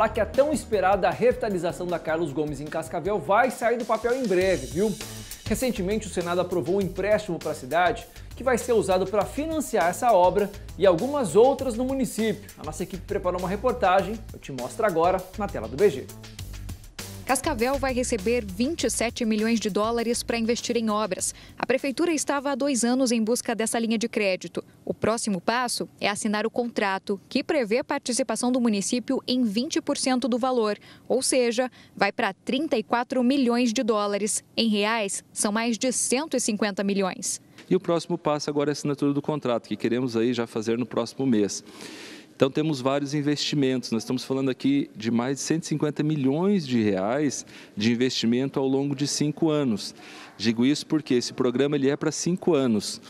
Falar que a tão esperada revitalização da Carlos Gomes em Cascavel vai sair do papel em breve, viu? Recentemente, o Senado aprovou um empréstimo para a cidade que vai ser usado para financiar essa obra e algumas outras no município. A nossa equipe preparou uma reportagem, eu te mostro agora na tela do BG. Cascavel vai receber 27 milhões de dólares para investir em obras. A prefeitura estava há dois anos em busca dessa linha de crédito. O próximo passo é assinar o contrato, que prevê participação do município em 20% do valor, ou seja, vai para 34 milhões de dólares. Em reais, são mais de 150 milhões. E o próximo passo agora é a assinatura do contrato, que queremos aí já fazer no próximo mês. Então temos vários investimentos. Nós estamos falando aqui de mais de 150 milhões de reais de investimento ao longo de cinco anos. Digo isso porque esse programa ele é para cinco anos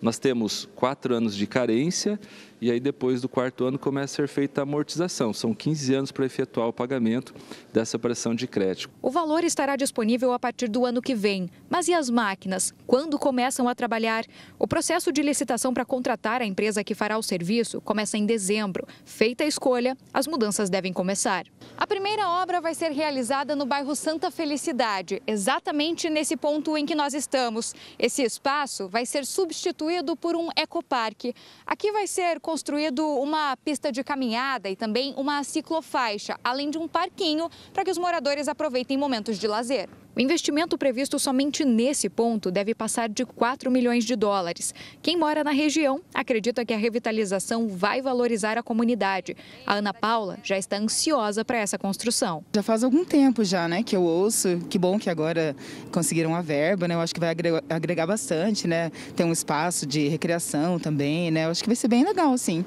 nós temos quatro anos de carência e aí depois do quarto ano começa a ser feita a amortização. São 15 anos para efetuar o pagamento dessa pressão de crédito. O valor estará disponível a partir do ano que vem. Mas e as máquinas? Quando começam a trabalhar? O processo de licitação para contratar a empresa que fará o serviço começa em dezembro. Feita a escolha, as mudanças devem começar. A primeira obra vai ser realizada no bairro Santa Felicidade, exatamente nesse ponto em que nós estamos. Esse espaço vai ser substituído por um ecoparque. Aqui vai ser construído uma pista de caminhada e também uma ciclofaixa, além de um parquinho para que os moradores aproveitem momentos de lazer. O investimento previsto somente nesse ponto deve passar de 4 milhões de dólares. Quem mora na região acredita que a revitalização vai valorizar a comunidade. A Ana Paula já está ansiosa para essa construção. Já faz algum tempo já, né, que eu ouço. Que bom que agora conseguiram a verba, né? Eu acho que vai agregar, agregar bastante, né? Tem um espaço de recreação também, né? Eu acho que vai ser bem legal, sim.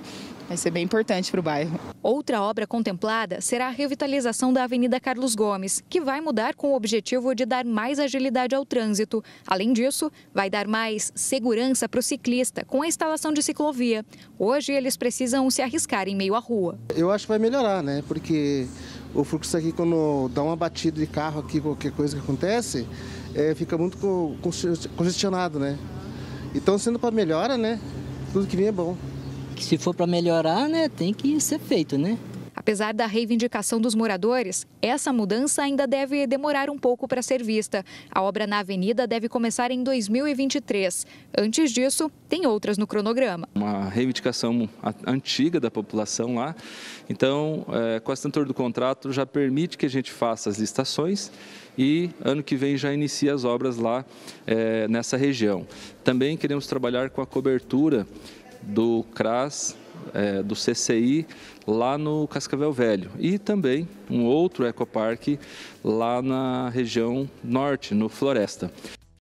Vai ser bem importante para o bairro. Outra obra contemplada será a revitalização da Avenida Carlos Gomes, que vai mudar com o objetivo de dar mais agilidade ao trânsito. Além disso, vai dar mais segurança para o ciclista com a instalação de ciclovia. Hoje, eles precisam se arriscar em meio à rua. Eu acho que vai melhorar, né? Porque o fluxo aqui, quando dá uma batida de carro aqui, qualquer coisa que acontece, é, fica muito congestionado, né? Então, sendo para melhora, né? Tudo que vem é bom se for para melhorar, né, tem que ser feito, né? Apesar da reivindicação dos moradores, essa mudança ainda deve demorar um pouco para ser vista. A obra na avenida deve começar em 2023. Antes disso, tem outras no cronograma. Uma reivindicação antiga da população lá. Então, é, com a assinatura do contrato, já permite que a gente faça as licitações e ano que vem já inicia as obras lá é, nessa região. Também queremos trabalhar com a cobertura do CRAS, é, do CCI, lá no Cascavel Velho. E também um outro ecoparque lá na região norte, no Floresta.